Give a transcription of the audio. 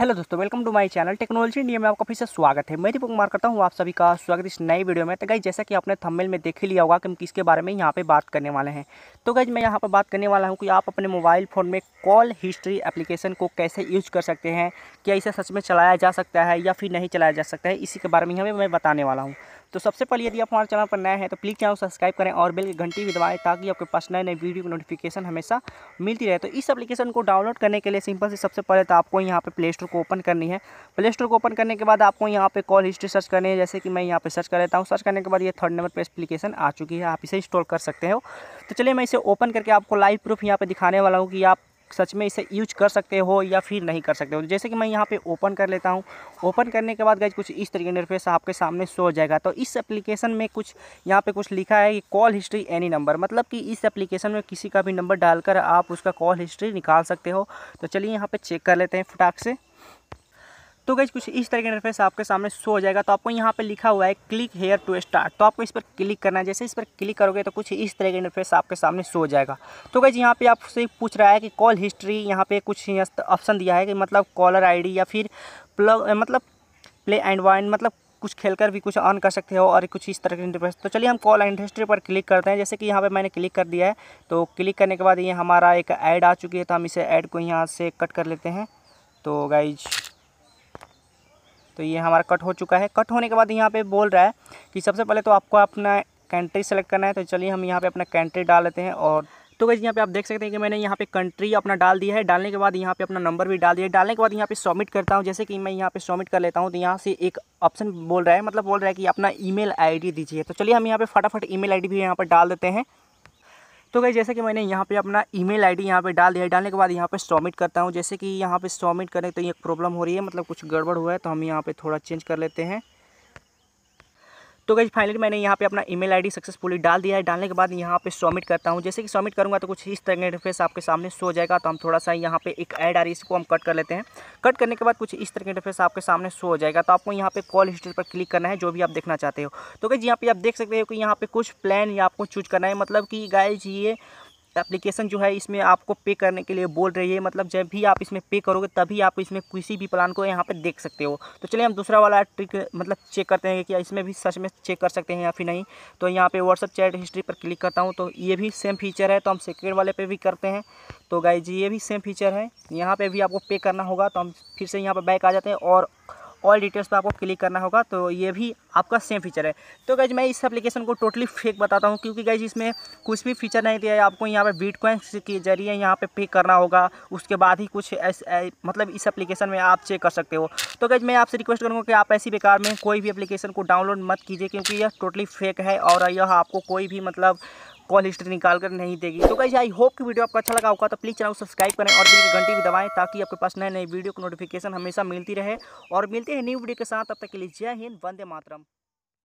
hello दोस्तों welcome to my channel technology India में आपका फिर से स्वागत है मैं दीपक कुमार करता हूँ आप सभी का स्वागत इस नई वीडियो में तो गई जैसा कि आपने थंबनेल में देख ही लिया होगा कि हम किसके बारे में यहाँ पे बात करने वाले हैं तो गई मैं यहाँ पर बात करने वाला हूँ कि आप अपने मोबाइल फ़ोन में कॉल हिस्ट्री एप्लीकेशन को कैसे यूज कर सकते हैं क्या इसे सच में चलाया जा सकता है या फिर नहीं चलाया जा सकता है इसी के बारे में हमें मैं बताने वाला हूँ तो सबसे पहले यदि आप हमारे चैनल पर नए हैं तो प्लीज़ चैनल सब्सक्राइब करें और बिल की घंटी भी दबाएँ ताकि आपके पास नए नए वीडियो की नोटिफिकेशन हमेशा मिलती रहे तो इस एप्लीकेशन को डाउनलोड करने के लिए सिंपल से सबसे पहले तो आपको यहाँ पर प्ले स्टोर को ओपन करनी है प्ले स्टोर को ओपन करने के बाद आपको यहाँ पे कॉल हिस्ट्री सर्च करनी है जैसे कि मैं यहाँ पे सर्च कर लेता हूँ सर्च करने के बाद ये थर्ड नंबर पे एप्लीकेशन आ चुकी है आप इसे इंस्टॉल कर सकते हो तो चलिए मैं इसे ओपन करके आपको लाइव प्रूफ यहाँ पर दिखाने वाला हूँ कि आप सच में इसे यूज कर सकते हो या फिर नहीं कर सकते हो जैसे कि मैं यहाँ पे ओपन कर लेता हूँ ओपन करने के बाद गई कुछ इस तरीके इंटरफेस आपके सामने शो हो जाएगा तो इस एप्लीकेशन में कुछ यहाँ पे कुछ लिखा है कि कॉल हिस्ट्री एनी नंबर मतलब कि इस एप्लीकेशन में किसी का भी नंबर डालकर आप उसका कॉल हिस्ट्री निकाल सकते हो तो चलिए यहाँ पर चेक कर लेते हैं फटाक से तो गई कुछ इस तरह का इंटरफेस आपके सामने शो हो जाएगा तो आपको यहाँ पे लिखा हुआ है क्लिक हेयर टू स्टार्ट तो आपको इस पर क्लिक करना है जैसे इस पर क्लिक करोगे तो कुछ इस तरह का इंटरफेस आपके सामने शो हो जाएगा तो गई यहाँ पे आपसे पूछ रहा है कि कॉल हिस्ट्री यहाँ पे कुछ ऑप्शन दिया है कि मतलब कॉलर आई या फिर प्लग मतलब प्ले एंड वाइन मतलब कुछ खेलकर भी कुछ ऑन कर सकते हो और कुछ इस तरह के इंटरफेस तो चलिए हम कॉल एंड हिस्ट्री पर क्लिक करते हैं जैसे कि यहाँ पे मैंने क्लिक कर दिया है तो क्लिक करने के बाद ये हमारा एक ऐड आ चुकी है तो हम इसे ऐड को यहाँ से कट कर लेते हैं तो गाइज तो ये हमारा कट हो चुका है कट होने के बाद यहाँ पे बोल रहा है कि सबसे पहले तो आपको अपना कंट्री सेलेक्ट करना है तो चलिए हम यहाँ पे अपना कंट्री डाल लेते हैं और तो वैसे यहाँ पे आप देख सकते हैं कि मैंने यहाँ पे कंट्री अपना डाल दिया है डालने के बाद यहाँ पे अपना नंबर भी डाल दिया है डालने के बाद यहाँ पे सबमिट करता हूँ जैसे कि मैं यहाँ पे सबमिट कर लेता हूँ तो यहाँ से एक ऑप्शन बोल रहा है मतलब बोल रहा है कि अपना ईमेल आईडी दीजिए तो चलिए हम यहाँ पे फटाफट ईमेल आईडी भी यहाँ पर डाल देते हैं तो गई जैसे कि मैंने यहाँ पे अपना ईमेल आईडी यहाँ पे डाल दिया डालने के बाद यहाँ पे सबमिट करता हूँ जैसे कि यहाँ पे सबमिट करने तो ये प्रॉब्लम हो रही है मतलब कुछ गड़बड़ हुआ है तो हम यहाँ पे थोड़ा चेंज कर लेते हैं तो गई फाइनली मैंने यहाँ पे अपना ईमेल आईडी सक्सेसफुली डाल दिया है डालने के बाद यहाँ पे सबमिट करता हूँ जैसे कि सबमिट करूँगा तो कुछ इस तरह का इंटरफेस आपके सामने शो जाएगा तो हम थोड़ा सा यहाँ पे एक ऐड आ रही है इसको हम कट कर लेते हैं कट करने के बाद कुछ इस तरह का इंटरफेस आपके सामने शो हो जाएगा तो आपको यहाँ पे कॉल हिस्ट्री पर क्लिक करना है जो भी आप देखना चाहते हो तो गई यहाँ पे आप देख सकते हो कि यहाँ पे कुछ प्लान आपको चूज करना है मतलब कि गाइज ये एप्लीकेशन जो है इसमें आपको पे करने के लिए बोल रही है मतलब जब भी आप इसमें पे करोगे तभी आप इसमें किसी भी प्लान को यहाँ पे देख सकते हो तो चलिए हम दूसरा वाला ट्रिक मतलब चेक करते हैं कि इसमें भी सच में चेक कर सकते हैं या फिर नहीं तो यहाँ पे व्हाट्सअप चैट हिस्ट्री पर क्लिक करता हूँ तो ये भी सेम फीचर है तो हम सेकेंड वाले पर भी करते हैं तो गाई जी ये भी सेम फीचर है यहाँ पर भी आपको पे करना होगा तो हम फिर से यहाँ पर बैक आ जाते हैं और ऑल डिटेल्स पर आपको क्लिक करना होगा तो ये भी आपका सेम फीचर है तो गाइज मैं इस एप्लीकेशन को टोटली फेक बताता हूँ क्योंकि गाइज इसमें कुछ भी फीचर नहीं दिया है आपको यहाँ पर बिटकॉइन के जरिए यहाँ पे पे करना होगा उसके बाद ही कुछ एस, ए, मतलब इस एप्लीकेशन में आप चेक कर सकते हो तो गाइज मैं आपसे रिक्वेस्ट करूँगा कि आप ऐसी बेकार में कोई भी एप्लीकेशन को डाउनलोड मत कीजिए क्योंकि यह टोटली फेक है और यह आपको कोई भी मतलब कॉल हिस्ट्री निकाल कर नहीं देगी तो कैसे आई होप की वीडियो आपको अच्छा लगा होगा तो प्लीज़ चैनल को सब्सक्राइब करें और बिल की घंटी भी दबाएं ताकि आपके पास नए नए वीडियो की नोटिफिकेशन हमेशा मिलती रहे और मिलते हैं न्यू वीडियो के साथ तब तक के लिए जय हिंद वंदे मातरम